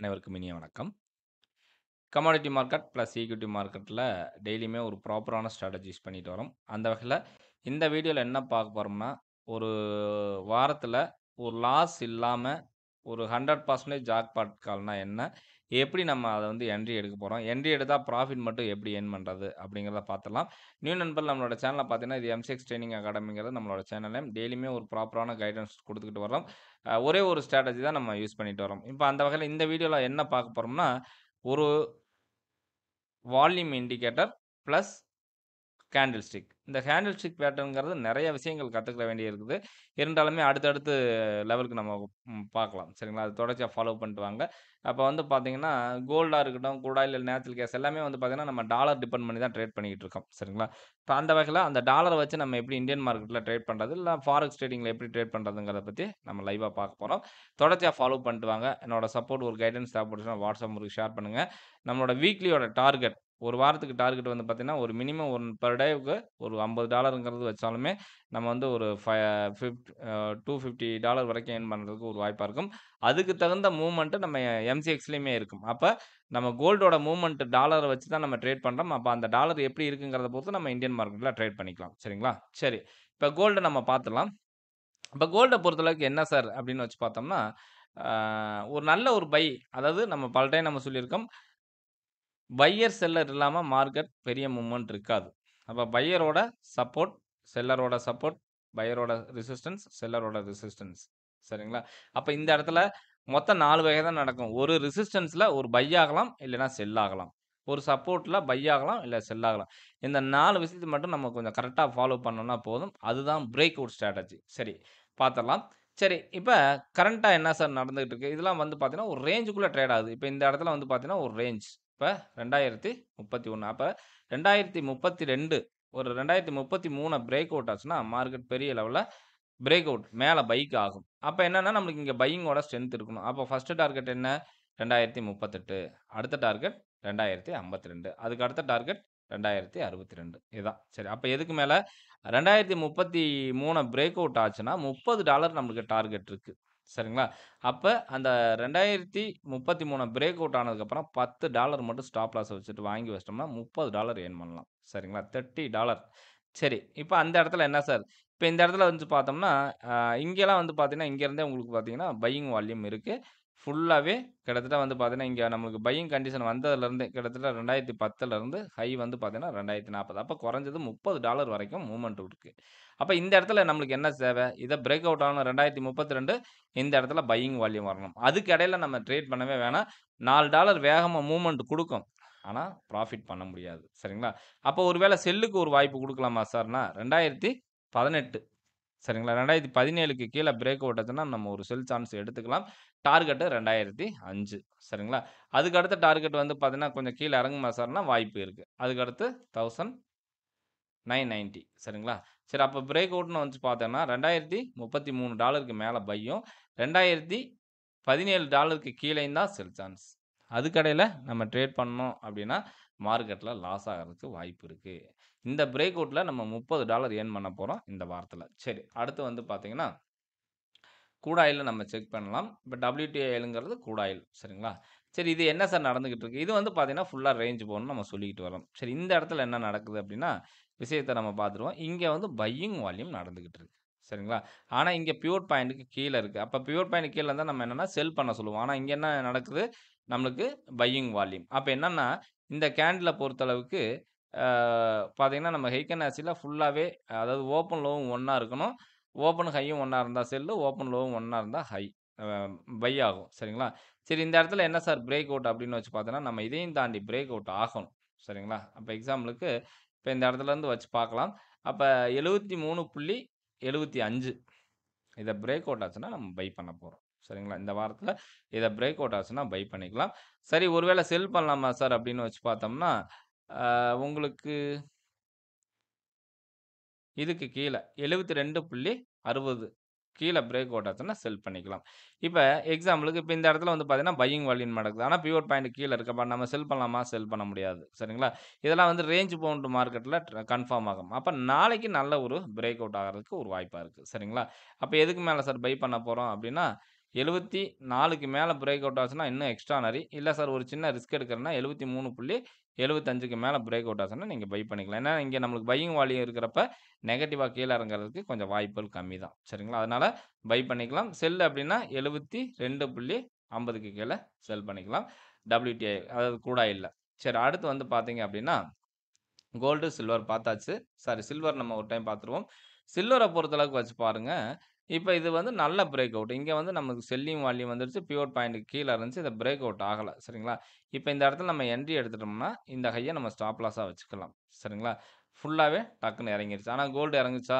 அனைவருக்கும் இனிய வணக்கம் கமாடிட்டி மார்க்கெட் ப்ளஸ் ஈக்விட்டி மார்க்கெட்டில் டெய்லியுமே ஒரு ப்ராப்பரான ஸ்ட்ராட்டஜிஸ் பண்ணிட்டு வரோம் அந்த வகையில் இந்த வீடியோவில் என்ன பார்க்க போகிறோம்னா ஒரு வாரத்தில் ஒரு லாஸ் இல்லாமல் ஒரு ஹண்ட்ரட் பர்சன்டேஜ் பாட் கால்னால் என்ன எப்படி நம்ம அதை வந்து என்ட்ரி எடுக்க போகிறோம் என்ட்ரி எடுத்தால் ப்ராஃபிட் மட்டும் எப்படி என் பண்ணுறது அப்படிங்கிறத பார்த்துலாம் நியூ நண்பர் நம்மளோட சேனலில் பார்த்தீங்கன்னா இது எம்சிஎக்ஸ் ட்ரைனிங் அகாடமிங்கிறது நம்மளோட சேனலையும் டெய்லியுமே ஒரு ப்ராப்பரான கைடன்ஸ் கொடுத்துக்கிட்டு வரோம் ஒரே ஒரு ஸ்ட்ராட்டஜி தான் நம்ம யூஸ் பண்ணிட்டு வரோம் இப்போ அந்த வகையில் இந்த வீடியோவில் என்ன பார்க்க போகிறோம்னா ஒரு volume indicator plus candle stick இந்த கேண்டில் ஸ்டிக் பேட்டர்ங்கிறது நிறைய விஷயங்கள் கற்றுக்க வேண்டிய இருக்குது இருந்தாலுமே அடுத்தடுத்து லெவலுக்கு நம்ம பார்க்கலாம் சரிங்களா அது தொடர்ச்சியாக ஃபாலோ பண்ணிட்டு வாங்க அப்போ வந்து பார்த்தீங்கன்னா கோல்டாக இருக்கட்டும் குடாயில் நேச்சுரல் கேஸ் எல்லாமே வந்து பார்த்தீங்கன்னா நம்ம டாலர் டிபெண்ட் பண்ணி தான் ட்ரேட் பண்ணிக்கிட்டு இருக்கோம் சரிங்களா இப்போ அந்த வகையில் அந்த டாலரை வச்சு நம்ம எப்படி இந்தியன் மார்க்கெட்டில் ட்ரேட் பண்ணுறது இல்லை ஃபாரக்ஸ் ட்ரேடிங்கில் எப்படி ட்ரேட் பண்ணுறதுங்கிறத பற்றி நம்ம லைவாக பார்க்க போகிறோம் தொடர்ச்சியாக ஃபாலோ பண்ணிட்டு வாங்க என்னோட சப்போர்ட் ஒரு கைடன்ஸ் தேவைப்படுச்சுன்னா வாட்ஸ்அப் உங்களுக்கு ஷேர் பண்ணுங்கள் நம்மளோட வீக்லியோட டார்கெட் ஒரு வாரத்துக்கு டார்கெட் வந்து பார்த்தீங்கன்னா ஒரு மினிமம் ஒன் பர் டேவுக்கு ஒரு ஐம்பது டாலருங்கிறது வச்சாலுமே நம்ம வந்து ஒரு ஃபை ஃபிஃப்ட் டூ ஃபிஃப்டி டாலர் வரைக்கும் ஏன் பண்ணுறதுக்கு ஒரு வாய்ப்பாக இருக்கும் அதுக்கு தகுந்த மூவ்மெண்ட்டு நம்ம எம்சிஎக்ஸ்லேயுமே இருக்கும் அப்போ நம்ம கோல்டோட மூவ்மெண்ட் டாலரை வச்சு தான் நம்ம ட்ரேட் பண்ணுறோம் அப்போ அந்த டாலர் எப்படி இருக்குங்கிறத பொறுத்து நம்ம இந்தியன் மார்க்கெட்டில் ட்ரேட் பண்ணிக்கலாம் சரிங்களா சரி இப்போ கோல்டை நம்ம பார்த்துடலாம் இப்போ கோல்டை பொறுத்தளவுக்கு என்ன சார் அப்படின்னு வச்சு பார்த்தோம்னா ஒரு நல்ல ஒரு பை அதாவது நம்ம பல டைம் நம்ம சொல்லியிருக்கோம் பையர் செல்லர் இல்லாமல் மார்க்கெட் பெரிய மூமெண்ட் இருக்காது அப்போ பையரோட சப்போர்ட் செல்லரோட சப்போர்ட் பையரோட ரெசிஸ்டன்ஸ் செல்லரோட ரெசிஸ்டன்ஸ் சரிங்களா அப்போ இந்த இடத்துல மொத்தம் நாலு வகை தான் நடக்கும் ஒரு ரெசிஸ்டன்ஸில் ஒரு பை ஆகலாம் இல்லைனா செல்லாகலாம் ஒரு சப்போர்ட்டில் பை ஆகலாம் இல்லை செல்லாகலாம் இந்த நாலு விஷயத்தை மட்டும் நம்ம கொஞ்சம் கரெக்டாக ஃபாலோ பண்ணோம்னா போதும் அதுதான் பிரேக் அவுட் ஸ்ட்ராட்டஜி சரி பார்த்துடலாம் சரி இப்போ கரண்ட்டாக என்ன சார் நடந்துகிட்டு இருக்குது இதெல்லாம் வந்து பார்த்தீங்கன்னா ஒரு ரேஞ்சுக்குள்ளே ட்ரேட் ஆகுது இப்போ இந்த இடத்துல வந்து பார்த்தீங்கன்னா ஒரு ரேஞ்ச் இப்போ ரெண்டாயிரத்தி முப்பத்தி ஒன்று அப்போ ரெண்டாயிரத்தி முப்பத்தி ரெண்டு ஒரு ரெண்டாயிரத்தி முப்பத்தி மூணு பிரேக் அவுட் ஆச்சுன்னா மார்க்கெட் பெரிய லெவலில் பிரேக் அவுட் மேலே பைக் ஆகும் அப்போ என்னென்னா நம்மளுக்கு இங்கே பையிங்கோட ஸ்ட்ரென்த் இருக்கணும் அப்போ ஃபஸ்ட்டு டார்கெட் என்ன ரெண்டாயிரத்தி முப்பத்தெட்டு அடுத்த டார்கெட் ரெண்டாயிரத்தி ஐம்பத்தி ரெண்டு அதுக்கு அடுத்த டார்கெட் ரெண்டாயிரத்தி அறுபத்தி ரெண்டு இதுதான் சரி அப்போ எதுக்கு மேலே ரெண்டாயிரத்தி முப்பத்தி மூணு பிரேக் அவுட் ஆச்சுன்னா முப்பது டாலர் நம்மளுக்கு டார்கெட் இருக்குது சரிங்களா அப்போ அந்த ரெண்டாயிரத்தி முப்பத்தி மூணு பிரேக் அவுட் ஆனதுக்கப்புறம் பத்து டாலர் மட்டும் ஸ்டாப் லாஸ் வச்சுட்டு வாங்கி வச்சிட்டோம்னா முப்பது டாலர் ஏன் பண்ணலாம் சரிங்களா தேர்ட்டி டாலர் சரி இப்போ அந்த இடத்துல என்ன சார் இப்போ இந்த இடத்துல வந்து பார்த்தோம்னா இங்கெல்லாம் வந்து பார்த்தீங்கன்னா இங்கேருந்தே உங்களுக்கு பார்த்தீங்கன்னா பையிங் வால்யூம் இருக்குது ஃபுல்லாகவே கிட்டத்தட்ட வந்து பார்த்தீங்கன்னா இங்கே நம்மளுக்கு பையிங் கண்டிஷன் வந்ததுலேருந்து கிட்டத்தட்ட ரெண்டாயிரத்தி பத்துலேருந்து ஹை வந்து பார்த்தீங்கன்னா ரெண்டாயிரத்தி நாற்பது அப்போ குறைஞ்சது முப்பது டாலர் வரைக்கும் மூவ்மெண்ட் இருக்குது அப்போ இந்த இடத்துல நம்மளுக்கு என்ன தேவை இதை பிரேக் அவுட் ஆகணும் ரெண்டாயிரத்தி முப்பத்தி ரெண்டு இந்த இடத்துல பையிங் வால்யூம் வரணும் அதுக்கு இடையில நம்ம ட்ரேட் பண்ணவே வேணாம் நாலு டாலர் வேகமாக மூவ்மெண்ட் கொடுக்கும் ஆனால் ப்ராஃபிட் பண்ண முடியாது சரிங்களா அப்போ ஒருவேளை செல்லுக்கு ஒரு வாய்ப்பு கொடுக்கலாமா சார்னா ரெண்டாயிரத்தி பதினெட்டு சரிங்களா ரெண்டாயிரத்தி பதினேழுக்கு கீழே பிரேக் அவுட் நம்ம ஒரு செல் சான்ஸ் எடுத்துக்கலாம் டார்கெட்டு ரெண்டாயிரத்தி அஞ்சு சரிங்களா அதுக்கடுத்த டார்கெட் வந்து பார்த்தீங்கன்னா கொஞ்சம் கீழே இறங்குமா சார்னா வாய்ப்பு இருக்குது அதுக்கடுத்து தௌசண்ட் நைன் நைன்ட்டி சரிங்களா சரி அப்போ பிரேக் அவுட்னு வந்து பார்த்தோன்னா ரெண்டாயிரத்தி முப்பத்தி மூணு டாலருக்கு மேலே பையும் ரெண்டாயிரத்தி பதினேழு டாலருக்கு கீழே தான் செல் சான்ஸ் அதுக்கடையில் நம்ம ட்ரேட் பண்ணோம் அப்படின்னா மார்க்கெட்டில் லாஸ் ஆகிறதுக்கு வாய்ப்பு இருக்குது இந்த பிரேக் அவுட்டில் நம்ம முப்பது டாலர் ஏர்ன் பண்ண போகிறோம் இந்த வாரத்தில் சரி அடுத்து வந்து பார்த்திங்கன்னா கூடாயில் நம்ம செக் பண்ணலாம் இப்போ டபிள்யூடிஐலுங்கிறது கூடாயில் சரிங்களா சரி இது என்ன சார் நடந்துக்கிட்டு இருக்குது இது வந்து பார்த்திங்கன்னா ஃபுல்லாக ரேஞ்ச் போகணும்னு நம்ம சொல்லிக்கிட்டு வரோம் சரி இந்த இடத்துல என்ன நடக்குது அப்படின்னா விஷயத்தை நம்ம பார்த்துருவோம் இங்கே வந்து பையிங் வால்யூம் நடந்துக்கிட்டு இருக்குது சரிங்களா ஆனால் இங்கே பியூர் பாயிண்ட்டுக்கு கீழே இருக்குது அப்போ பியூர் பாயிண்ட் கீழே இருந்தால் நம்ம என்னென்னா செல் பண்ண சொல்லுவோம் ஆனால் இங்கே என்ன நடக்குது நம்மளுக்கு பையிங் வால்யூம் அப்போ என்னென்னா இந்த கேண்டில் பொறுத்தளவுக்கு பார்த்திங்கன்னா நம்ம ஹெய்கன் ஆசியில் ஃபுல்லாகவே அதாவது ஓப்பன் லோவும் ஒன்றா இருக்கணும் ஓப்பன் ஹையும் ஒன்றா இருந்தால் செல்லு ஓப்பன் லோவும் ஒன்றா இருந்தால் ஹை பை ஆகும் சரிங்களா சரி இந்த இடத்துல என்ன சார் பிரேக் அவுட் அப்படின்னு வச்சு பார்த்தோன்னா நம்ம இதையும் தாண்டி பிரேக் அவுட் ஆகணும் சரிங்களா அப்போ எக்ஸாம்பிளுக்கு இப்போ இந்த இடத்துலேருந்து வச்சு பார்க்கலாம் அப்போ எழுபத்தி மூணு புள்ளி எழுபத்தி அஞ்சு இதை பிரேக் அவுட் ஆச்சுன்னா நம்ம பை பண்ண போகிறோம் சரிங்களா இந்த வாரத்தில் இதை பிரேக் அவுட் ஆச்சுன்னா பை பண்ணிக்கலாம் சரி ஒருவேளை செல் பண்ணலாமா சார் அப்படின்னு வச்சு பார்த்தோம்னா உங்களுக்கு இதுக்கு கீழே எழுபத்தி ரெண்டு புள்ளி அறுபது கீழே பிரேக் அவுட் ஆச்சுன்னா செல் பண்ணிக்கலாம் இப்போ எக்ஸாம்பிளுக்கு இப்போ இந்த இடத்துல வந்து பார்த்தீங்கன்னா பையிங் வால்யூம் நடக்குது ஆனால் பியூர் பாயிண்ட் கீழே இருக்கப்ப நம்ம செல் பண்ணலாமா செல் பண்ண முடியாது சரிங்களா இதெல்லாம் வந்து ரேஞ்ச் பவுண்ட் மார்க்கெட்டில் கன்ஃபார்ம் ஆகும் அப்போ நாளைக்கு நல்ல ஒரு பிரேக் அவுட் ஆகிறதுக்கு ஒரு வாய்ப்பாக இருக்குது சரிங்களா அப்போ எதுக்கு மேலே சார் பை பண்ண போகிறோம் அப்படின்னா எழுபத்தி நாலுக்கு மேலே பிரேக் அவுட் ஆச்சுன்னா இன்னும் எக்ஸ்ட்ரா நரி இல்லை சார் ஒரு சின்ன ரிஸ்க் எடுக்கிறேன்னா எழுபத்தி மூணு புள்ளி எழுபத்தஞ்சுக்கு மேலே பிரேக் அவுட் ஆச்சுன்னா நீங்கள் பை பண்ணிக்கலாம் ஏன்னா இங்கே நம்மளுக்கு பையிங் வால்யூம் இருக்கிறப்ப நெகட்டிவாக கீழே இறங்குறதுக்கு கொஞ்சம் வாய்ப்புகள் கம்மி தான் சரிங்களா அதனால் பை பண்ணிக்கலாம் செல் அப்படின்னா எழுபத்தி ரெண்டு புள்ளி ஐம்பதுக்கு கீழே செல் பண்ணிக்கலாம் டபிள்யூடிஐ அதாவது கூட இல்லை சரி அடுத்து வந்து பார்த்தீங்க அப்படின்னா கோல்டு சில்வர் பார்த்தாச்சு சாரி சில்வர் நம்ம ஒரு டைம் பார்த்துருவோம் சில்வரை பொறுத்தளவுக்கு வச்சு பாருங்கள் இப்ப இது வந்து நல்ல பிரேக் அவுட். இங்க வந்து நமக்கு செல்லிங் வால்யூம் வந்துருச்சு. பியூர் பாயிண்ட்டுக்கு கீழே இருந்துச்சு. இதை பிரேக் அவுட் ஆகல. சரிங்களா? இப்ப இந்த இடத்துல நம்ம என்ட்ரி எடுத்துட்டோம்னா, இந்த ஹையை நம்ம ஸ்டாப் லாஸா வச்சுக்கலாம். சரிங்களா? ஃபுல்லாவே டக்குன்னு இறங்கிடுச்சு ஆனா கோல்டு இறங்குச்சா?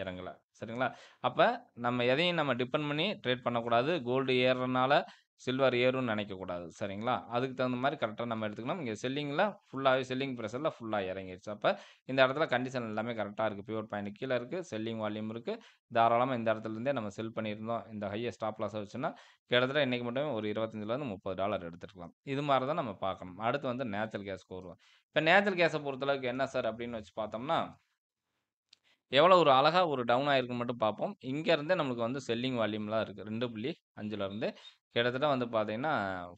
இறங்கல. சரிங்களா? அப்ப நம்ம எதையும் நம்ம டிபெண்ட் பண்ணி ட்ரேட் பண்ணக்கூடாது. கோல்டு ஏறுறனால சில்வர் ஏறும்னு நினைக்கக்கூடாது சரிங்களா அதுக்கு தகுந்த மாதிரி கரெக்டாக நம்ம எடுத்துக்கணும் இங்கே செல்லிங்கில் ஃபுல்லாகவே செல்லிங் ப்ரெஷரில் ஃபுல்லாக இறங்கிடுச்சு அப்போ இந்த இடத்துல கண்டிஷன் எல்லாமே கரெக்டாக இருக்குது பியூர் பாயிண்ட் கீழே இருக்குது செல்லிங் வால்யூம் இருக்குது தாராளமாக இந்த இடத்துலேருந்தே நம்ம செல் பண்ணியிருந்தோம் இந்த ஹையை ஸ்டாப் லாஸாக வச்சுன்னா கிட்டத்தட்ட இன்றைக்கி மட்டுமே ஒரு இருபத்தஞ்சிலேருந்து முப்பது டாலர் எடுத்துருக்கலாம் இது மாதிரி தான் நம்ம பார்க்கணும் அடுத்து வந்து நேச்சரல் கேஸ் கோருவோம் இப்போ நேச்சரல் கேஸை பொறுத்தளவுக்கு என்ன சார் அப்படின்னு வச்சு பார்த்தோம்னா எவ்வளோ ஒரு அழகாக ஒரு டவுன் ஆகிருக்குன்னு மட்டும் பார்ப்போம் இங்கேருந்தே நம்மளுக்கு வந்து செல்லிங் வால்யூம்லாம் இருக்குது ரெண்டு புள்ளி அஞ்சுலேருந்து கிட்டத்தட்ட வந்து பார்த்தீங்கன்னா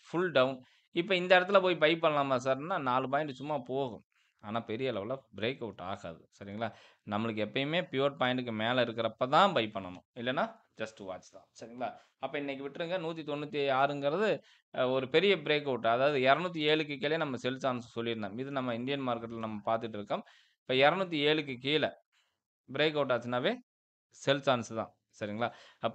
ஃபுல் டவுன் இப்போ இந்த இடத்துல போய் பை பண்ணலாமா சார்னா நாலு பாயிண்ட் சும்மா போகும் ஆனால் பெரிய லெவலில் பிரேக் அவுட் ஆகாது சரிங்களா நம்மளுக்கு எப்பயுமே பியூர் பாயிண்ட்டுக்கு மேலே இருக்கிறப்ப தான் பை பண்ணணும் இல்லைனா ஜஸ்ட் வாட்ச் தான் சரிங்களா அப்போ இன்றைக்கி விட்டுருங்க நூற்றி தொண்ணூற்றி ஆறுங்கிறது ஒரு பெரிய பிரேக் அவுட் அதாவது இரநூத்தி ஏழுக்கு கீழே நம்ம செல் சான்ஸ் சொல்லியிருந்தோம் இது நம்ம இந்தியன் மார்க்கெட்டில் நம்ம பார்த்துட்டு இருக்கோம் இப்போ இரநூத்தி ஏழுக்கு கீழே பிரேக் அவுட் ஆச்சுனாவே செல் சான்ஸ் தான் சரிங்களா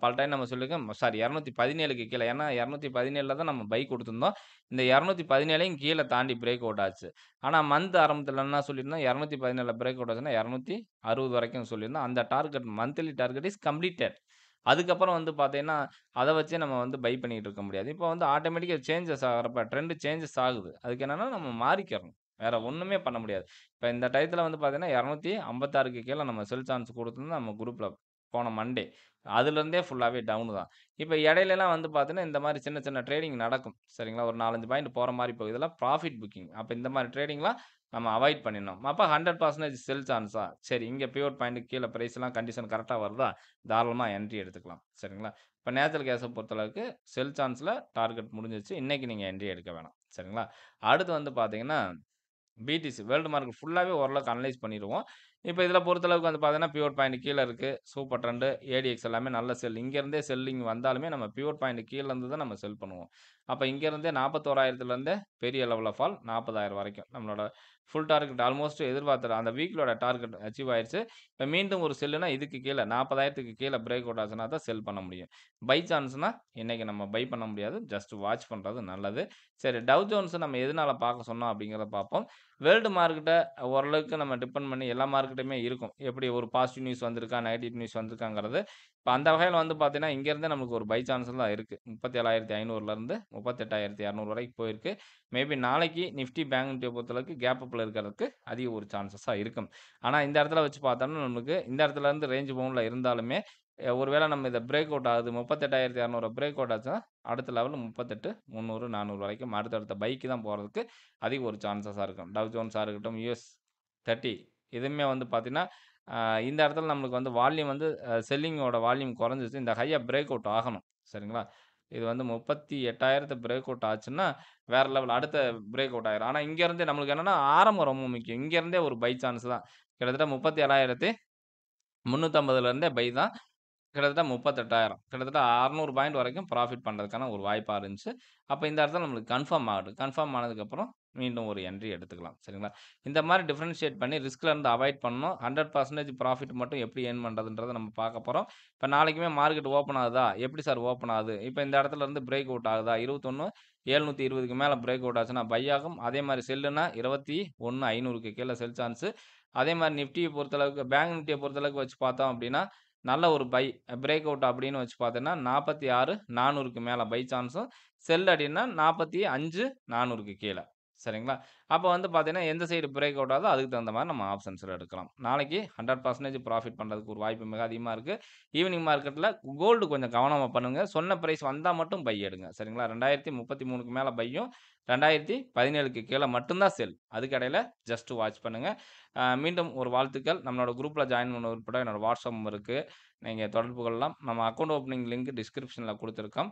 பல டைம் நம்ம சொல்லியிருக்கோம் சாரி இரநூத்தி பதினேழுக்கு கீழே ஏன்னா இரநூத்தி பதினேழில் தான் நம்ம பைக் கொடுத்துருந்தோம் இந்த இரநூத்தி பதினேழையும் கீழே தாண்டி பிரேக் அவுட் ஆச்சு ஆனால் மந்த் ஆரம்பத்தில் என்ன சொல்லியிருந்தோம் இரநூத்தி பதினேழில் பிரேக் அவுட் ஆச்சுன்னா இரநூத்தி அறுபது வரைக்கும் சொல்லியிருந்தோம் அந்த target monthly target is completed அதுக்கப்புறம் வந்து பார்த்தீங்கன்னா அதை வச்சே நம்ம வந்து பை பண்ணிகிட்டு இருக்க முடியாது இப்போ வந்து ஆட்டோமேட்டிக்காக சேஞ்சஸ் ஆகிறப்ப ட்ரெண்டு சேஞ்சஸ் ஆகுது அதுக்கு என்னென்னா நம்ம மாறிக்கிறோம் வேற ஒன்றுமே பண்ண முடியாது இப்போ இந்த டயத்தில் வந்து பார்த்தீங்கன்னா இரநூத்தி ஐம்பத்தாறுக்கு கீழே நம்ம செல் சான்ஸ் கொடுத்துருந்து நம்ம குரூப்பில் போன மண்டே அதுலேருந்தே ஃபுல்லாகவே டவுனு தான் இப்போ இடையிலலாம் வந்து பார்த்தீங்கன்னா இந்த மாதிரி சின்ன சின்ன ட்ரேடிங் நடக்கும் சரிங்களா ஒரு நாலஞ்சு பாயிண்ட் போகிற மாதிரி போகுது இதெல்லாம் ப்ராஃபிட் புக்கிங் அப்போ இந்த மாதிரி ட்ரேடிங்லாம் நம்ம அவாய்ட் பண்ணிடணும் அப்போ ஹண்ட்ரட் பர்சன்டேஜ் செல் சான்ஸா சரி இங்கே பியூர் பாயிண்ட்டுக்கு கீழே ப்ரைஸ்லாம் கண்டிஷன் கரெக்டாக வருதா தாராளமாக என்ட்ரி எடுத்துக்கலாம் சரிங்களா இப்போ நேச்சரல் கேஸை பொறுத்தளவுக்கு செல் சான்ஸில் டார்கெட் முடிஞ்சிச்சு இன்றைக்கி நீங்கள் என்ட்ரி எடுக்க வேணாம் சரிங்களா அடுத்து வந்து பார்த்தீங்கன்னா பிடிசி வேர்ல்டு மார்க்கெட் ஃபுல்லாவே ஓரளவுக்கு அனலைஸ் பண்ணிடுவோம். இப்போ இதில் பொறுத்தளவுக்கு வந்து பார்த்தீங்கன்னா பியூர் பாயிண்ட் கீழே இருக்குது சூப்பர் ட்ரெண்டு ஏடிஎக்ஸ் எல்லாமே நல்ல செல் இங்கேருந்தே செல்லிங் வந்தாலுமே நம்ம பியூர் பாயிண்ட் கீழேருந்து தான் நம்ம செல் பண்ணுவோம் அப்போ இங்கேருந்தே நாற்பத்தோராயிரத்துலேருந்தே பெரிய லெவலில் ஃபால் நாற்பதாயிரம் வரைக்கும் நம்மளோட ஃபுல் டார்கெட் ஆல்மோஸ்ட் எதிர்பார்த்து அந்த வீக்கிலோட டார்கெட் அச்சீவ் ஆயிடுச்சு இப்போ மீண்டும் ஒரு செல்லுனா இதுக்கு கீழே நாற்பதாயிரத்துக்கு கீழே பிரேக் அவுட் ஆச்சுன்னா தான் செல் பண்ண முடியும் பை சான்ஸ்னால் இன்றைக்கி நம்ம பை பண்ண முடியாது ஜஸ்ட் வாட்ச் பண்ணுறது நல்லது சரி டவ் ஜோன்ஸ் நம்ம எதனால் பார்க்க சொன்னோம் அப்படிங்கிறத பார்ப்போம் வேர்ல்டு மார்க்கெட்டை ஓரளவுக்கு நம்ம டிபெண்ட் பண்ணி எல்லா மார்க்கெட்டுமே இருக்கும் எப்படி ஒரு பாசிட்டிவ் நியூஸ் வந்திருக்கா நெகட்டிவ் நியூஸ் வந்திருக்காங்கிறது இப்போ அந்த வகையில் வந்து பார்த்தீங்கன்னா இங்கேருந்து நமக்கு ஒரு பை சான்ஸ் தான் இருக்குது முப்பத்தி ஏழாயிரத்தி ஐநூறுலேருந்து முப்பத்தெட்டாயிரத்தி இரநூறு வரைக்கும் போயிருக்கு மேபி நாளைக்கு நிஃப்டி பேங்க் நிஃப்டி பொறுத்தளவுக்கு கேப் அப்பில் இருக்கிறதுக்கு அதிக ஒரு சான்சஸாக இருக்கும் ஆனால் இந்த இடத்துல வச்சு பார்த்தோம்னா நமக்கு இந்த இடத்துலேருந்து ரேஞ்ச் போனில் இருந்தாலுமே ஒருவேளை நம்ம இதை பிரேக் அவுட் ஆகுது முப்பத்தெட்டாயிரத்தி இரநூறு பிரேக் அவுட் ஆச்சுன்னா அடுத்த லெவலில் முப்பத்தெட்டு முந்நூறு நானூறு வரைக்கும் அடுத்தடுத்த பைக்கு தான் போகிறதுக்கு அதிக ஒரு சான்சஸாக இருக்கும் டவ் ஜோன்ஸாக இருக்கட்டும் யூஎஸ் தேர்ட்டி இதுவுமே வந்து பார்த்திங்கன்னா இந்த இடத்துல நம்மளுக்கு வந்து வால்யூம் வந்து செல்லிங்கோட வால்யூம் குறைஞ்சிச்சு இந்த ஹையாக பிரேக் அவுட் ஆகணும் சரிங்களா இது வந்து முப்பத்தி எட்டாயிரத்து பிரேக் அவுட் ஆச்சுன்னா வேறு லெவல் அடுத்த பிரேக் அவுட் ஆகிடும் ஆனால் இங்கேருந்தே நம்மளுக்கு என்னென்னா ஆரம்பம் ரொம்ப முக்கியம் இங்கேருந்தே ஒரு பை சான்ஸ் தான் கிட்டத்தட்ட முப்பத்தி ஏழாயிரத்தி முந்நூற்றம்பதுலேருந்தே பை தான் கிட்டத்தட்ட முப்பத்தெட்டாயிரம் கிட்டத்தட்ட அறநூறு பாயிண்ட் வரைக்கும் ப்ராஃபிட் பண்ணுறதுக்கான ஒரு வாய்ப்பாக இருந்துச்சு. அப்போ இந்த இடத்துல நம்மளுக்கு கன்ஃபார்ம் ஆகுது. கன்ஃபார்ம் ஆனதுக்கப்புறம் மீண்டும் ஒரு என்ட்ரி எடுத்துக்கலாம். சரிங்களா? இந்த மாதிரி டிஃப்ரென்ஷியேட் பண்ணி ரிஸ்கில் இருந்து அவாய்ட் பண்ணணும். பர்சன்டேஜ் ப்ராஃபிட் மட்டும் எப்படி ஏன் பண்ணுறதுன்றதை நம்ம பார்க்க போகிறோம் இப்போ நாளைக்குமே மார்க்கெட் ஓப்பன் ஆகுதா? எப்படி சார் ஓப்பன் ஆகுது? இப்போ இந்த இடத்துல இருந்து பிரேக் அவுட் ஆகுதா? ஏழ்நூற்றி இருபதுக்கு மேலே பிரேக் அவுட் ஆச்சுன்னா பை ஆகும். அதே மாதிரி செல்லுனா ஐநூறுக்கு கீழே செல் சான்ஸு. அதே மாதிரி நிஃப்டியை பொறுத்தளவுக்கு பேங்க் நிஃப்டியை பொறுத்தளவுக்கு வச்சு பார்த்தோம் அப்படின்னா நல்ல ஒரு பை பிரேக் அவுட் அப்படின்னு வச்சு பார்த்தோன்னா நாற்பத்தி ஆறு நானூறுக்கு மேலே பை சான்ஸும் செல் அப்படின்னா நாற்பத்தி அஞ்சு நானூறுக்கு கீழே சரிங்களா அப்போ வந்து பார்த்தீங்கன்னா எந்த சைடு பிரேக் அவுட் ஆகுதோ அதுக்கு தகுந்த மாதிரி நம்ம ஆப்ஷன்ஸில் எடுக்கலாம் நாளைக்கு ஹண்ட்ரட் பர்சன்டேஜ் ப்ராஃபிட் பண்ணுறதுக்கு ஒரு வாய்ப்பு மிக அதிகமாக இருக்குது ஈவினிங் மார்க்கெட்டில் கோல்டு கொஞ்சம் கவனமாக பண்ணுங்கள் சொன்ன ப்ரைஸ் வந்தால் மட்டும் பை எடுங்க சரிங்களா ரெண்டாயிரத்தி முப்பத்தி மூணுக்கு மேலே பையும் ரெண்டாயிரத்தி பதினேழுக்கு கீழே மட்டும்தான் செல் அதுக்கடையில் ஜஸ்ட் வாட்ச் பண்ணுங்கள் மீண்டும் ஒரு வாழ்த்துக்கள் நம்மளோட குரூப்பில் ஜாயின் பண்ண உட்பட என்னோடய வாட்ஸ்அப் இருக்குது நீங்கள் தொடர்பு கொள்ளலாம் நம்ம அக்கௌண்ட் ஓப்பனிங் லிங்க் டிஸ்கிரிப்ஷனில் கொடுத்துருக்கோம்